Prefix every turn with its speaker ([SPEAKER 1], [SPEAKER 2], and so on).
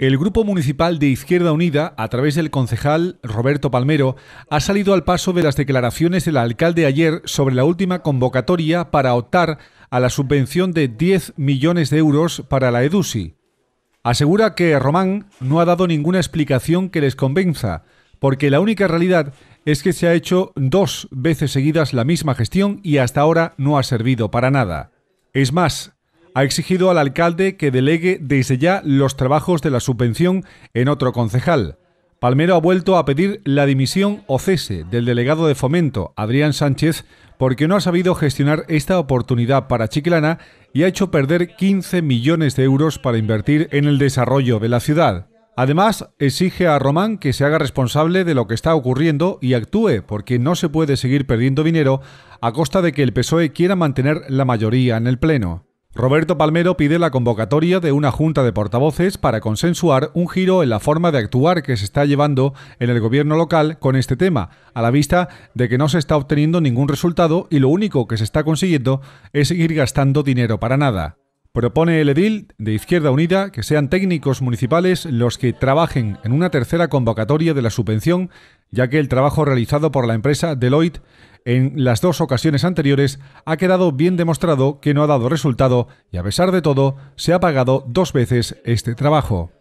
[SPEAKER 1] El Grupo Municipal de Izquierda Unida, a través del concejal Roberto Palmero, ha salido al paso de las declaraciones del alcalde ayer sobre la última convocatoria para optar a la subvención de 10 millones de euros para la EDUSI. Asegura que Román no ha dado ninguna explicación que les convenza, porque la única realidad es que se ha hecho dos veces seguidas la misma gestión y hasta ahora no ha servido para nada. Es más, ha exigido al alcalde que delegue desde ya los trabajos de la subvención en otro concejal. Palmero ha vuelto a pedir la dimisión o cese del delegado de fomento, Adrián Sánchez, porque no ha sabido gestionar esta oportunidad para Chiquilana y ha hecho perder 15 millones de euros para invertir en el desarrollo de la ciudad. Además, exige a Román que se haga responsable de lo que está ocurriendo y actúe, porque no se puede seguir perdiendo dinero a costa de que el PSOE quiera mantener la mayoría en el Pleno. Roberto Palmero pide la convocatoria de una junta de portavoces para consensuar un giro en la forma de actuar que se está llevando en el gobierno local con este tema, a la vista de que no se está obteniendo ningún resultado y lo único que se está consiguiendo es seguir gastando dinero para nada. Propone el edil de Izquierda Unida que sean técnicos municipales los que trabajen en una tercera convocatoria de la subvención, ya que el trabajo realizado por la empresa Deloitte en las dos ocasiones anteriores ha quedado bien demostrado que no ha dado resultado y a pesar de todo se ha pagado dos veces este trabajo.